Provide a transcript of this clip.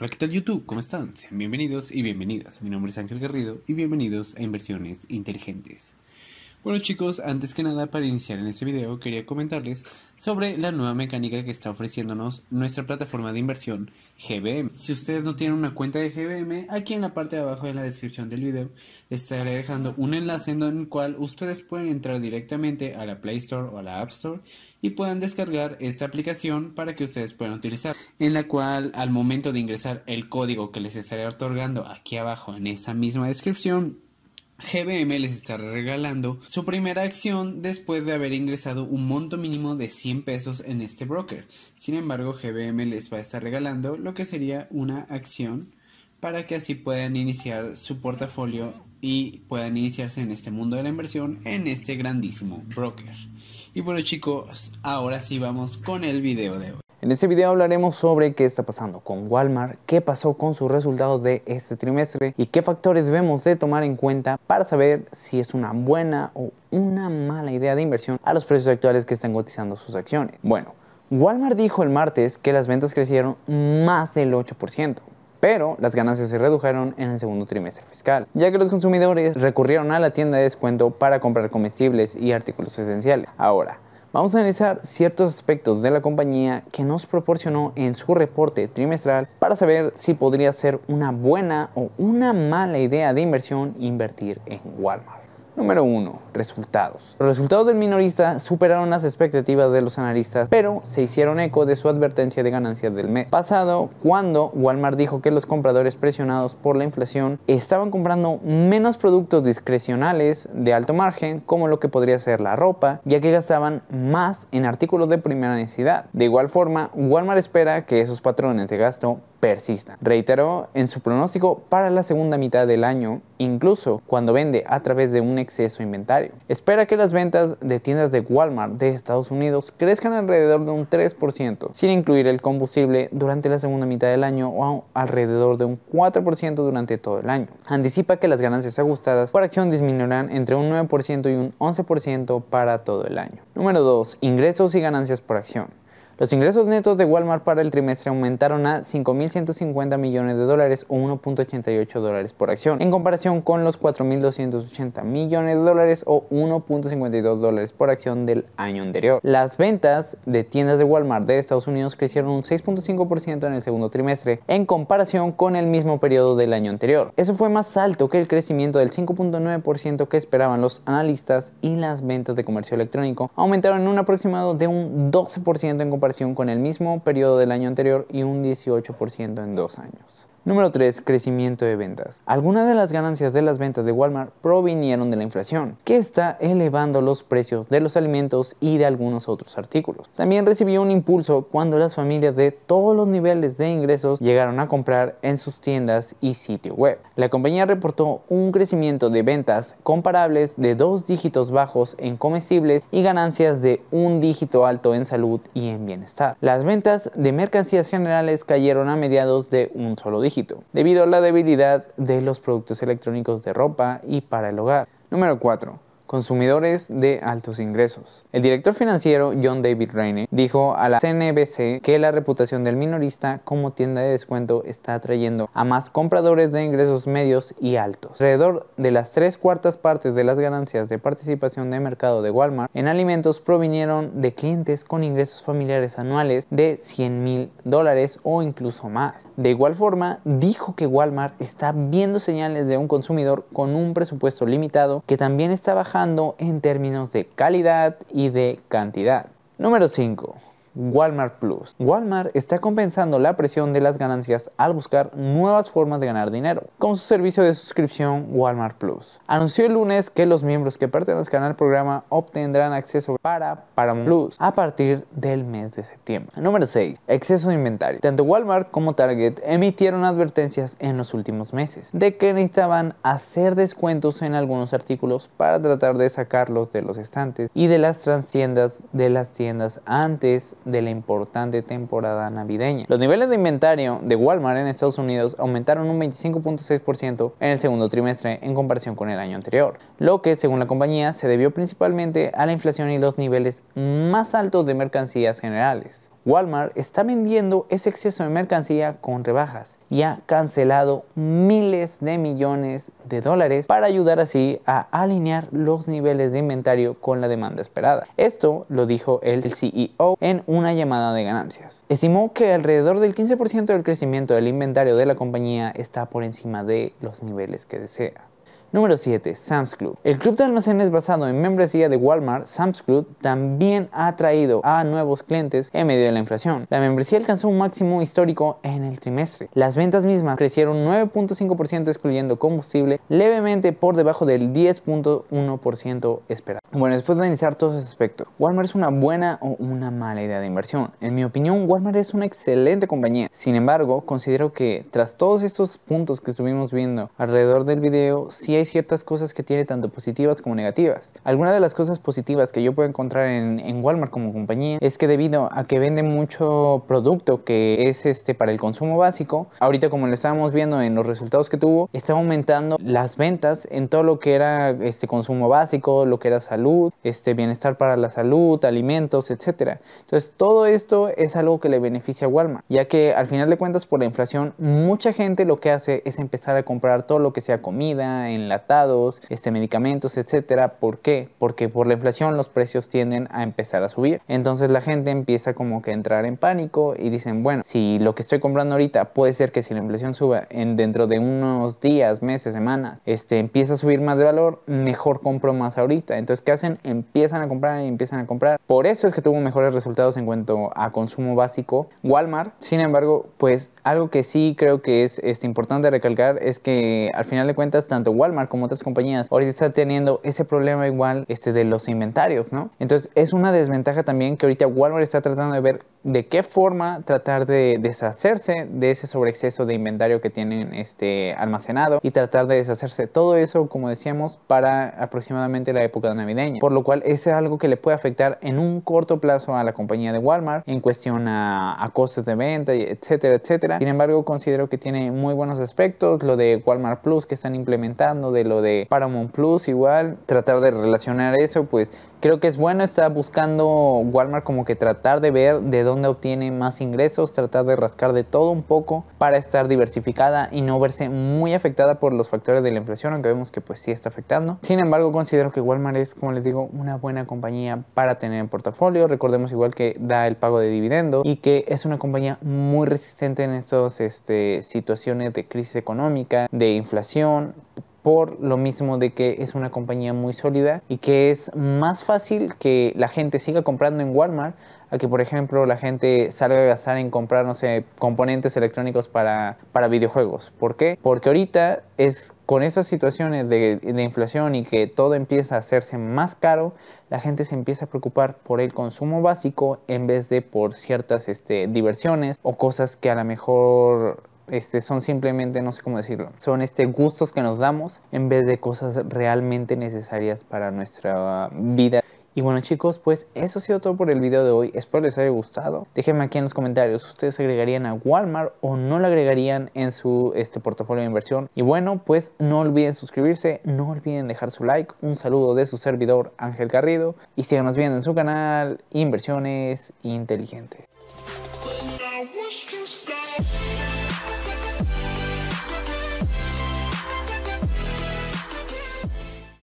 Hola, ¿qué tal YouTube? ¿Cómo están? Sean bienvenidos y bienvenidas. Mi nombre es Ángel Garrido y bienvenidos a Inversiones Inteligentes. Bueno chicos, antes que nada para iniciar en este video quería comentarles sobre la nueva mecánica que está ofreciéndonos nuestra plataforma de inversión GBM. Si ustedes no tienen una cuenta de GBM, aquí en la parte de abajo de la descripción del video estaré dejando un enlace en el cual ustedes pueden entrar directamente a la Play Store o a la App Store y puedan descargar esta aplicación para que ustedes puedan utilizar, en la cual al momento de ingresar el código que les estaré otorgando aquí abajo en esa misma descripción, GBM les está regalando su primera acción después de haber ingresado un monto mínimo de 100 pesos en este broker. Sin embargo, GBM les va a estar regalando lo que sería una acción para que así puedan iniciar su portafolio y puedan iniciarse en este mundo de la inversión en este grandísimo broker. Y bueno chicos, ahora sí vamos con el video de hoy. En este video hablaremos sobre qué está pasando con Walmart, qué pasó con sus resultados de este trimestre y qué factores debemos de tomar en cuenta para saber si es una buena o una mala idea de inversión a los precios actuales que están cotizando sus acciones. Bueno, Walmart dijo el martes que las ventas crecieron más del 8%. Pero las ganancias se redujeron en el segundo trimestre fiscal, ya que los consumidores recurrieron a la tienda de descuento para comprar comestibles y artículos esenciales. Ahora, Vamos a analizar ciertos aspectos de la compañía que nos proporcionó en su reporte trimestral para saber si podría ser una buena o una mala idea de inversión invertir en Walmart. Número 1. Resultados. Los resultados del minorista superaron las expectativas de los analistas, pero se hicieron eco de su advertencia de ganancias del mes pasado cuando Walmart dijo que los compradores presionados por la inflación estaban comprando menos productos discrecionales de alto margen, como lo que podría ser la ropa, ya que gastaban más en artículos de primera necesidad. De igual forma, Walmart espera que esos patrones de gasto persista Reiteró en su pronóstico para la segunda mitad del año, incluso cuando vende a través de un exceso de inventario. Espera que las ventas de tiendas de Walmart de Estados Unidos crezcan alrededor de un 3%, sin incluir el combustible durante la segunda mitad del año o alrededor de un 4% durante todo el año. Anticipa que las ganancias ajustadas por acción disminuirán entre un 9% y un 11% para todo el año. Número 2. Ingresos y ganancias por acción. Los ingresos netos de Walmart para el trimestre aumentaron a 5.150 millones de dólares o 1.88 dólares por acción, en comparación con los 4.280 millones de dólares o 1.52 dólares por acción del año anterior. Las ventas de tiendas de Walmart de Estados Unidos crecieron un 6.5% en el segundo trimestre, en comparación con el mismo periodo del año anterior. Eso fue más alto que el crecimiento del 5.9% que esperaban los analistas y las ventas de comercio electrónico aumentaron en un aproximado de un 12% en comparación con el mismo periodo del año anterior y un 18% en dos años. Número 3. Crecimiento de ventas. Algunas de las ganancias de las ventas de Walmart provinieron de la inflación, que está elevando los precios de los alimentos y de algunos otros artículos. También recibió un impulso cuando las familias de todos los niveles de ingresos llegaron a comprar en sus tiendas y sitio web. La compañía reportó un crecimiento de ventas comparables de dos dígitos bajos en comestibles y ganancias de un dígito alto en salud y en bienestar. Las ventas de mercancías generales cayeron a mediados de un solo día debido a la debilidad de los productos electrónicos de ropa y para el hogar. Número 4 consumidores de altos ingresos. El director financiero John David Rainey dijo a la CNBC que la reputación del minorista como tienda de descuento está atrayendo a más compradores de ingresos medios y altos. Alrededor de las tres cuartas partes de las ganancias de participación de mercado de Walmart en alimentos provinieron de clientes con ingresos familiares anuales de 100 mil dólares o incluso más. De igual forma, dijo que Walmart está viendo señales de un consumidor con un presupuesto limitado que también está bajando en términos de calidad y de cantidad. Número 5. Walmart Plus. Walmart está compensando la presión de las ganancias al buscar nuevas formas de ganar dinero, con su servicio de suscripción Walmart Plus. Anunció el lunes que los miembros que pertenezcan al programa obtendrán acceso para Paramount Plus a partir del mes de septiembre. Número 6. Exceso de inventario. Tanto Walmart como Target emitieron advertencias en los últimos meses de que necesitaban hacer descuentos en algunos artículos para tratar de sacarlos de los estantes y de las transciendas de las tiendas antes de la importante temporada navideña. Los niveles de inventario de Walmart en Estados Unidos aumentaron un 25.6% en el segundo trimestre en comparación con el año anterior, lo que según la compañía se debió principalmente a la inflación y los niveles más altos de mercancías generales. Walmart está vendiendo ese exceso de mercancía con rebajas y ha cancelado miles de millones de dólares para ayudar así a alinear los niveles de inventario con la demanda esperada. Esto lo dijo el CEO en una llamada de ganancias. Estimó que alrededor del 15% del crecimiento del inventario de la compañía está por encima de los niveles que desea. Número 7. Sam's Club. El club de almacenes basado en membresía de Walmart, Sam's Club, también ha atraído a nuevos clientes en medio de la inflación. La membresía alcanzó un máximo histórico en el trimestre. Las ventas mismas crecieron 9.5% excluyendo combustible, levemente por debajo del 10.1% esperado. Bueno, después de analizar todos esos aspectos, Walmart es una buena o una mala idea de inversión. En mi opinión, Walmart es una excelente compañía. Sin embargo, considero que tras todos estos puntos que estuvimos viendo alrededor del video, sí hay ciertas cosas que tiene tanto positivas como negativas. Algunas de las cosas positivas que yo puedo encontrar en, Walmart como compañía es que debido a que vende mucho producto que es este para el consumo básico, ahorita como lo estábamos viendo en los resultados que tuvo, está aumentando las ventas en todo lo que era este consumo básico, lo que era salud, este bienestar para la salud, alimentos, etcétera. Entonces, todo esto es algo que le beneficia a Walmart, ya que al final de cuentas por la inflación mucha gente lo que hace es empezar a comprar todo lo que sea comida en enlatados, este, medicamentos, etcétera. ¿Por qué? Porque por la inflación los precios tienden a empezar a subir. Entonces la gente empieza como que a entrar en pánico y dicen, bueno, si lo que estoy comprando ahorita puede ser que si la inflación suba en, dentro de unos días, meses, semanas, este, empieza a subir más de valor, mejor compro más ahorita. Entonces, ¿qué hacen? Empiezan a comprar y empiezan a comprar. Por eso es que tuvo mejores resultados en cuanto a consumo básico. Walmart, sin embargo, pues algo que sí creo que es este, importante recalcar es que al final de cuentas, tanto Walmart como otras compañías, ahorita está teniendo ese problema igual este, de los inventarios, ¿no? Entonces es una desventaja también que ahorita Walmart está tratando de ver de qué forma tratar de deshacerse de ese sobreexceso de inventario que tienen este almacenado y tratar de deshacerse todo eso como decíamos para aproximadamente la época navideña por lo cual es algo que le puede afectar en un corto plazo a la compañía de Walmart en cuestión a, costes de venta etcétera etcétera sin embargo considero que tiene muy buenos aspectos lo de Walmart Plus que están implementando de lo de Paramount Plus igual tratar de relacionar eso pues creo que es bueno estar buscando Walmart como que tratar de ver de dónde obtiene más ingresos, tratar de rascar de todo un poco para estar diversificada y no verse muy afectada por los factores de la inflación, aunque vemos que pues sí está afectando. Sin embargo, considero que Walmart es, como les digo, una buena compañía para tener en portafolio. Recordemos igual que da el pago de dividendo y que es una compañía muy resistente en estas este, situaciones de crisis económica, de inflación, por lo mismo de que es una compañía muy sólida y que es más fácil que la gente siga comprando en Walmart a que, por ejemplo, la gente salga a gastar en comprar, no sé, componentes electrónicos para, para videojuegos. ¿Por qué? Porque ahorita es con esas situaciones de, inflación y que todo empieza a hacerse más caro, la gente se empieza a preocupar por el consumo básico en vez de por ciertas este, diversiones o cosas que a lo mejor este, son simplemente, no sé cómo decirlo, son este, gustos que nos damos en vez de cosas realmente necesarias para nuestra vida y bueno chicos, pues eso ha sido todo por el video de hoy. Espero les haya gustado. Déjenme aquí en los comentarios, ¿ustedes agregarían a Walmart o no lo agregarían en su este, portafolio de inversión? Y bueno, pues no olviden suscribirse, no olviden dejar su like. Un saludo de su servidor Ángel Garrido y síganos viendo en su canal Inversiones Inteligentes.